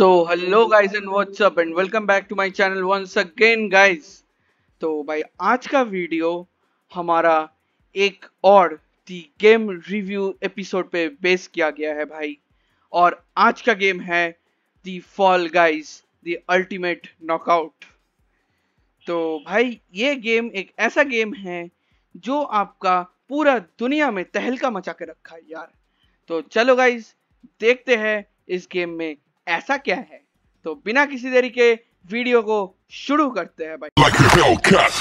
so hello guys and what's up and welcome back to my channel once again guys तो भाई आज का video हमारा एक और दी गेम रिव्यू एपिसोड पे बेस किया गया है भाई और आज का गेम है the Fall Guys the ultimate knockout तो भाई ये गेम एक ऐसा गेम है जो आपका पूरा दुनिया में तहलका मचा के रखा है यार तो चलो गाइज देखते हैं इस गेम में ऐसा क्या है तो बिना किसी देरी के वीडियो को शुरू करते हैं भाई like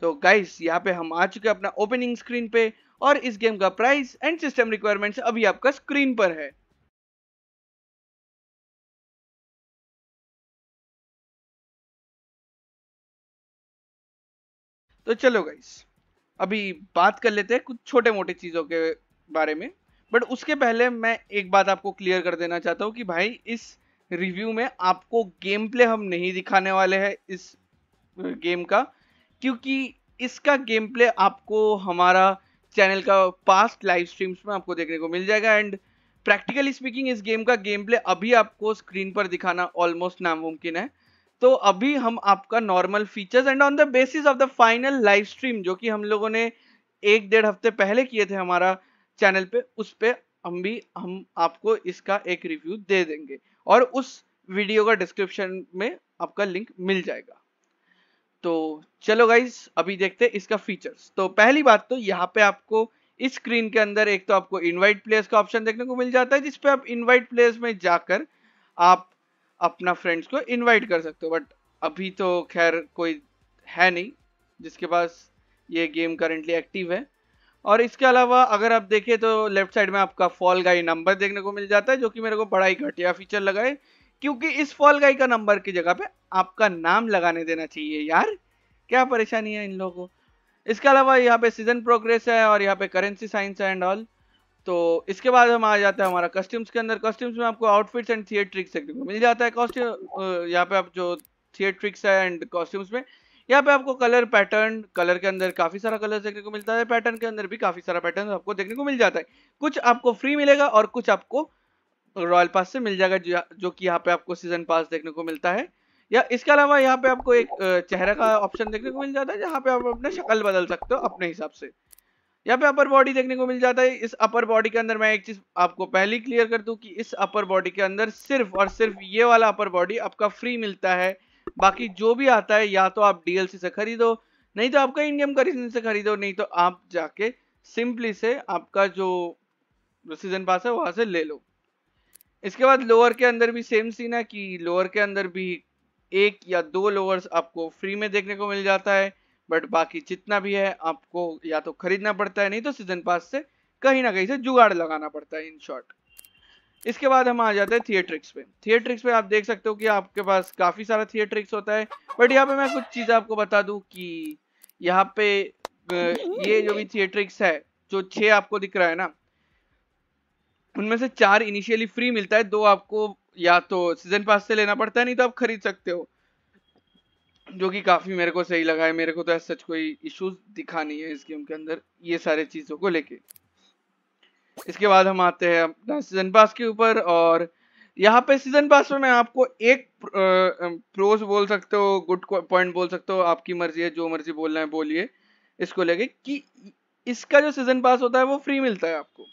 तो गाइस यहाँ पे हम आ चुके हैं अपना ओपनिंग स्क्रीन पे और इस गेम का प्राइस एंड सिस्टम रिक्वायरमेंट्स अभी आपका स्क्रीन पर है तो चलो गाइस अभी बात कर लेते हैं कुछ छोटे मोटे चीजों के बारे में बट उसके पहले मैं एक बात आपको क्लियर कर देना चाहता हूँ कि भाई इस रिव्यू में आपको गेम प्ले हम नहीं दिखाने वाले हैं इस गेम का क्योंकि इसका गेम प्ले आपको हमारा चैनल का पास्ट लाइव स्ट्रीम्स में आपको देखने को मिल जाएगा एंड प्रैक्टिकली स्पीकिंग इस गेम का गेम प्ले अभी आपको स्क्रीन पर दिखाना ऑलमोस्ट नामुमकिन है तो अभी हम आपका normal features and on the basis of the final live stream जो कि हम लोगों ने एक डेढ़ हफ्ते पहले किए थे हमारा चैनल पे उस पे हम भी हम आपको इसका एक रिव्यू दे देंगे और उस वीडियो का डिस्क्रिप्शन में आपका लिंक मिल जाएगा तो चलो गाइज अभी देखते हैं इसका फीचर्स तो पहली बात तो यहाँ पे आपको इस स्क्रीन के अंदर एक तो आपको इनवाइट प्लेयर्स का ऑप्शन देखने को मिल जाता है जिसपे आप इनवाइट प्लेयर्स में जाकर आप अपना फ्रेंड्स को इनवाइट कर सकते हो बट अभी तो खैर कोई है नहीं जिसके पास ये गेम करेंटली एक्टिव है और इसके अलावा अगर आप देखें तो लेफ्ट साइड में आपका फॉल गाई नंबर देखने को मिल जाता है जो कि मेरे को बड़ा ही घटिया फीचर लगा है क्योंकि इस फॉल गाई का नंबर की जगह पे आपका नाम लगाने देना चाहिए यार क्या परेशानी है इन लोगों को इसके अलावा यहाँ पे सीजन प्रोग्रेस है और यहाँ पे करेंसी साइंस एंड ऑल तो इसके बाद हम आ जाते हैं हमारा कस्टम्स के अंदर कस्टम्स में आपको आउटफिट्स एंड थिएट्रिक्स देखने को मिल जाता है कॉस्ट्यूम यहाँ पे आप जो थिएट्रिक्स है एंड कॉस्ट्यूम्स में यहाँ पे आपको कलर पैटर्न कलर के अंदर काफी सारा कलर देखने को मिलता है पैटर्न के अंदर भी काफी सारा पैटर्न आपको देखने को मिल जाता है कुछ आपको फ्री मिलेगा और कुछ आपको रॉयल पास से मिल जाएगा जो कि यहाँ पे आपको सीजन पास देखने को मिलता है या इसके अलावा यहाँ पे आपको एक चेहरा का ऑप्शन देखने को मिल जाता है जहाँ पे आप अपने शक्ल बदल सकते हो अपने हिसाब से यहाँ पे अपर बॉडी देखने को मिल जाता है इस अपर बॉडी के अंदर मैं एक चीज आपको पहले क्लियर कर दूं कि इस अपर बॉडी के अंदर सिर्फ और सिर्फ ये वाला अपर बॉडी आपका फ्री मिलता है बाकी जो भी आता है या तो आप डीएलसी से खरीदो नहीं तो आपका इंडियम करेंसी से खरीदो नहीं तो आप जाके सिंपली से आपका जो सीजन पास है वहां से ले लो इसके बाद लोअर के अंदर भी सेम सीन है कि लोअर के अंदर भी एक या दो लोअर्स आपको फ्री में देखने को मिल जाता है बट बाकी जितना भी है आपको या तो खरीदना पड़ता है नहीं तो सीजन पास से कहीं ना कहीं से जुगाड़ लगाना पड़ता है इन शॉर्ट इसके बाद हम आ जाते हैं थिएट्रिक्स पे थिएट्रिक्स पे आप देख सकते हो कि आपके पास काफ़ी सारा थिएट्रिक्स होता है बट यहाँ पे मैं कुछ चीज़ आपको बता दूँ कि यहाँ पे ये जो भी थिएट्रिक्स है जो छः आपको दिख रहा है ना उनमें से चार इनिशियली फ्री मिलता है दो आपको या तो सीजन पास से लेना पड़ता है नहीं तो आप खरीद सकते हो जो कि काफ़ी मेरे को सही लगा है मेरे को तो सच कोई इश्यूज दिखा नहीं है इस गेम के अंदर ये सारे चीज़ों को लेके इसके बाद हम आते हैं अपना सीजन पास के ऊपर और यहाँ पे सीजन पास में मैं आपको एक प्रोज बोल सकते हो गुड पॉइंट बोल सकते हो आपकी मर्जी है जो मर्जी बोलना है बोलिए इसको लेके कि इसका जो सीजन पास होता है वो फ्री मिलता है आपको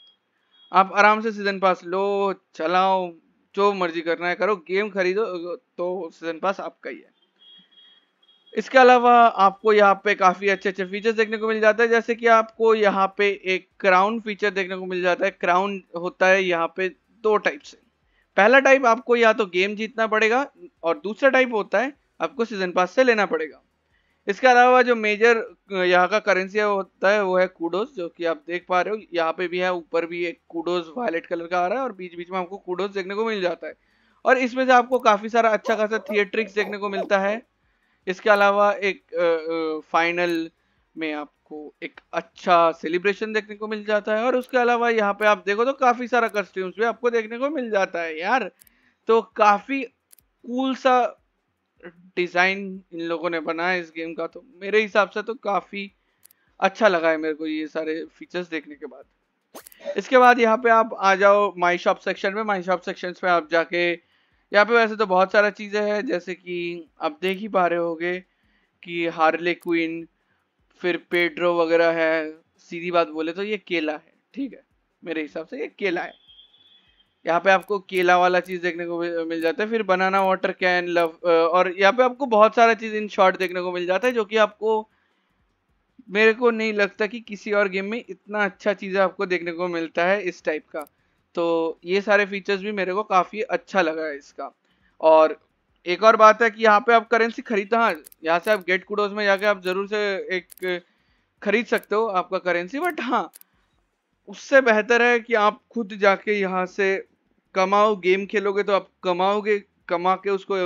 आप आराम से सीजन पास लो चलाओ जो मर्जी करना है करो गेम खरीदो तो सीजन पास आपका ही है इसके अलावा आपको यहाँ पे काफ़ी अच्छे अच्छे फीचर्स देखने को मिल जाता है जैसे कि आपको यहाँ पे एक क्राउन फीचर देखने को मिल जाता है क्राउन होता है यहाँ पे दो टाइप से पहला टाइप आपको या तो गेम जीतना पड़ेगा और दूसरा टाइप होता है आपको सीजन पास से लेना पड़ेगा इसके अलावा जो मेजर यहाँ का करेंसी होता है वो है कूडोज जो कि आप देख पा रहे हो यहाँ पे भी है ऊपर भी एक कूडोज वायलेट कलर का आ रहा है और बीच बीच में आपको कूडोज देखने को मिल जाता है और इसमें से आपको काफ़ी सारा अच्छा खासा थिएट्रिक्स देखने को मिलता है इसके अलावा एक फाइनल में आपको एक अच्छा सेलिब्रेशन देखने को मिल जाता है और उसके अलावा यहाँ पे आप देखो तो काफ़ी सारा कस्ट्यूम्स भी आपको देखने को मिल जाता है यार तो काफ़ी कूल सा डिज़ाइन इन लोगों ने बनाया इस गेम का तो मेरे हिसाब से तो काफ़ी अच्छा लगा है मेरे को ये सारे फीचर्स देखने के बाद इसके बाद यहाँ पे आप आ जाओ माई शॉप सेक्शन में माई शॉप सेक्शन में आप जाके यहाँ पे वैसे तो बहुत सारा चीज़ें हैं जैसे कि आप देख ही पा रहे हो कि हार्ले क्वीन फिर पेड्रो वगैरह है सीधी बात बोले तो ये केला है ठीक है मेरे हिसाब से ये केला है यहाँ पे आपको केला वाला चीज़ देखने को मिल जाता है फिर बनाना वाटर कैन लव और यहाँ पे आपको बहुत सारा चीज़ इन शॉर्ट देखने को मिल जाता है जो कि आपको मेरे को नहीं लगता कि किसी और गेम में इतना अच्छा चीज़ आपको देखने को मिलता है इस टाइप का तो ये सारे फीचर्स भी मेरे को काफ़ी अच्छा लगा है इसका और एक और बात है कि यहाँ पे आप करेंसी खरीद हाँ यहाँ से आप गेट कुडोज में जाके आप ज़रूर से एक खरीद सकते हो आपका करेंसी बट हाँ उससे बेहतर है कि आप खुद जाके यहाँ से कमाओ गेम खेलोगे तो आप कमाओगे कमा के उसको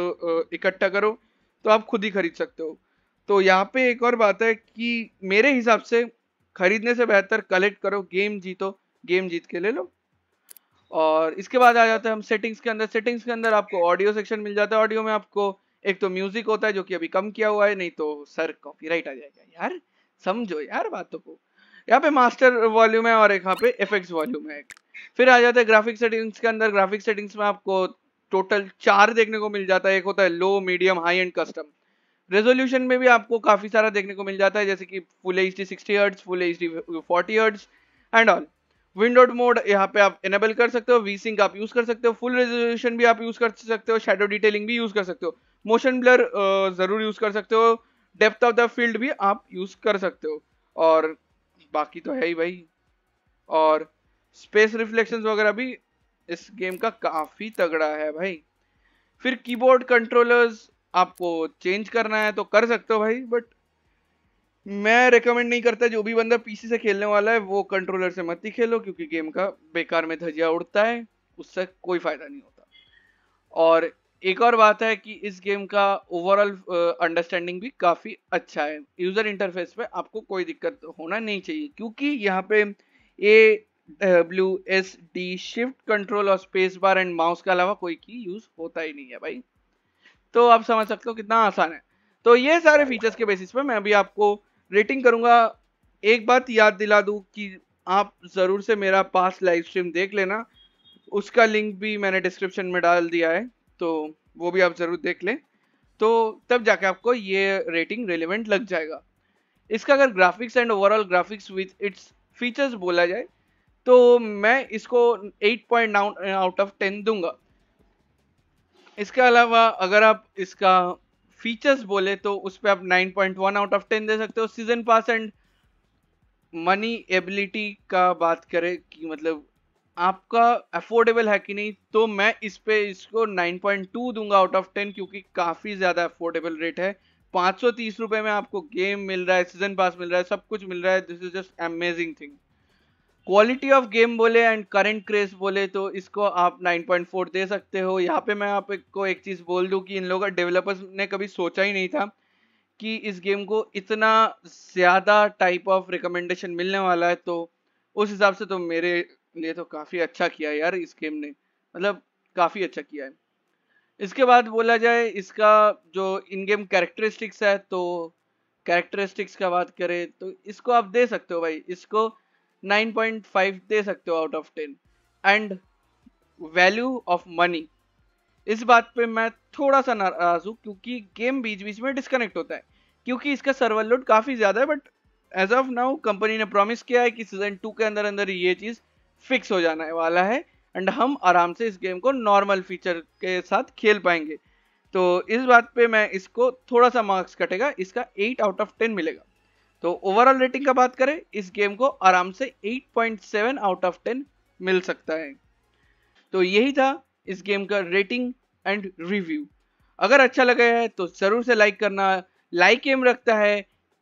इकट्ठा करो तो आप खुद ही खरीद सकते हो तो यहाँ पे एक और बात है कि मेरे हिसाब से खरीदने से बेहतर कलेक्ट करो गेम जीतो गेम जीत के ले लो और इसके बाद आ जाते हैं हम सेटिंग्स के अंदर सेटिंग्स के अंदर आपको ऑडियो सेक्शन मिल जाता है ऑडियो में आपको एक तो म्यूजिक होता है जो कि अभी कम किया हुआ है नहीं तो सर कॉपीराइट आ जाएगा यार समझो यार बातों को यहाँ पे मास्टर वॉल्यूम है और एक यहाँ पे एफेक्ट्स वॉल्यूम है फिर आ जाता है ग्राफिक सेटिंग्स के अंदर ग्राफिक सेटिंग्स में आपको टोटल चार देखने को मिल जाता है एक होता है low medium high and custom resolution में भी आपको काफी सारा देखने को मिल जाता है जैसे कि full H D sixty hertz full H D forty hertz and all windowed mode यहाँ पे आप इनेबल कर सकते हो वी आप यूज कर सकते हो फुल रेजोल्यूशन भी आप यूज कर सकते हो शेडो डिटेलिंग भी यूज कर सकते हो मोशन ब्लर जरूर यूज कर सकते हो डेप्थ ऑफ द फील्ड भी आप यूज कर सकते हो और बाकी तो है ही भाई और स्पेस रिफ्लेक्शंस वगैरह भी इस गेम का काफी तगड़ा है भाई फिर कीबोर्ड कंट्रोलर्स आपको चेंज करना है तो कर सकते हो भाई बट मैं रिकमेंड नहीं करता जो भी बंदा पीसी से खेलने वाला है वो कंट्रोलर से मत ही खेलो क्योंकि गेम का बेकार में धजिया उड़ता है उससे कोई फायदा नहीं होता और एक और बात है कि इस गेम का ओवरऑल अंडरस्टैंडिंग भी काफ़ी अच्छा है यूज़र इंटरफेस पे आपको कोई दिक्कत होना नहीं चाहिए क्योंकि यहाँ पे A W S D shift control और स्पेस बार एंड माउस के अलावा कोई की यूज़ होता ही नहीं है भाई तो आप समझ सकते हो कितना आसान है तो ये सारे फीचर्स के बेसिस पे मैं अभी आपको रेटिंग करूंगा एक बात याद दिला दूँ कि आप ज़रूर से मेरा पास लाइव स्ट्रीम देख लेना उसका लिंक भी मैंने डिस्क्रिप्शन में डाल दिया है तो वो भी आप ज़रूर देख लें तो तब जाके आपको ये रेटिंग रेलिवेंट लग जाएगा इसका अगर graphics and overall graphics with its features बोला जाए तो मैं इसको एट पॉइंट आउट ऑफ 10 दूंगा इसके अलावा अगर आप इसका फीचर्स बोले तो उस पर आप 9.1 आउट ऑफ 10 दे सकते हो season pass and money ability का बात करें कि मतलब आपका अफोर्डेबल है कि नहीं तो मैं इस पे इसको 9.2 दूंगा आउट ऑफ 10 क्योंकि काफ़ी ज़्यादा अफोर्डेबल रेट है पाँच सौ तीस रुपए में आपको गेम मिल रहा है सीजन पास मिल रहा है सब कुछ मिल रहा है this is just amazing thing quality of game बोले एंड करंट क्रेज बोले तो इसको आप 9.4 दे सकते हो यहाँ पे मैं आपको एक चीज़ बोल दूँ कि इन लोगों का डेवलपर्स ने कभी सोचा ही नहीं था कि इस गेम को इतना ज़्यादा टाइप ऑफ रिकमेंडेशन मिलने वाला है तो उस हिसाब से तो मेरे लिए तो काफ़ी अच्छा किया यार इस गेम ने मतलब काफ़ी अच्छा किया है इसके बाद बोला जाए इसका जो इन गेम कैरेक्टरिस्टिक्स है तो कैरेक्टरिस्टिक्स का बात करें तो इसको आप दे सकते हो भाई इसको 9.5 दे सकते हो out of 10 and value of money इस बात पे मैं थोड़ा सा नाराज हूँ क्योंकि गेम बीच बीच में डिस्कनेक्ट होता है क्योंकि इसका सर्वर लोड काफ़ी ज़्यादा है but as of now company ने प्रॉमिस किया है कि सीजन टू के अंदर अंदर ये चीज़ फिक्स हो जाने वाला है एंड हम आराम से इस गेम को नॉर्मल फीचर के साथ खेल पाएंगे तो इस बात पे मैं इसको थोड़ा सा मार्क्स कटेगा इसका एट आउट ऑफ टेन मिलेगा तो ओवरऑल रेटिंग का बात करें इस गेम को आराम से 8.7 आउट ऑफ 10 मिल सकता है तो यही था इस गेम का रेटिंग एंड रिव्यू अगर अच्छा लगा है तो ज़रूर से लाइक करना लाइक एम रखता है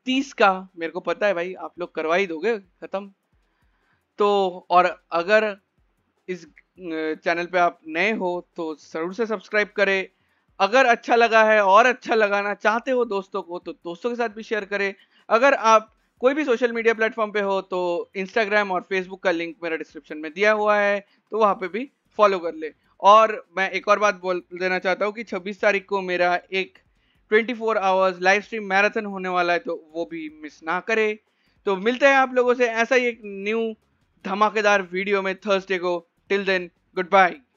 तीस का मेरे को पता है भाई आप लोग करवा ही दोगे ख़त्म तो और अगर इस चैनल पे आप नए हो तो ज़रूर से सब्सक्राइब करें अगर अच्छा लगा है और अच्छा लगाना चाहते हो दोस्तों को तो दोस्तों के साथ भी शेयर करें अगर आप कोई भी सोशल मीडिया प्लेटफॉर्म पे हो तो इंस्टाग्राम और फेसबुक का लिंक मेरा डिस्क्रिप्शन में दिया हुआ है तो वहाँ पे भी फॉलो कर ले और मैं एक और बात बोल देना चाहता हूँ कि 26 तारीख को मेरा एक 24 four hours live stream marathon होने वाला है तो वो भी मिस ना करे तो मिलते हैं आप लोगों से ऐसा ही एक न्यू धमाकेदार वीडियो में थर्सडे को टिल देन गुड बाय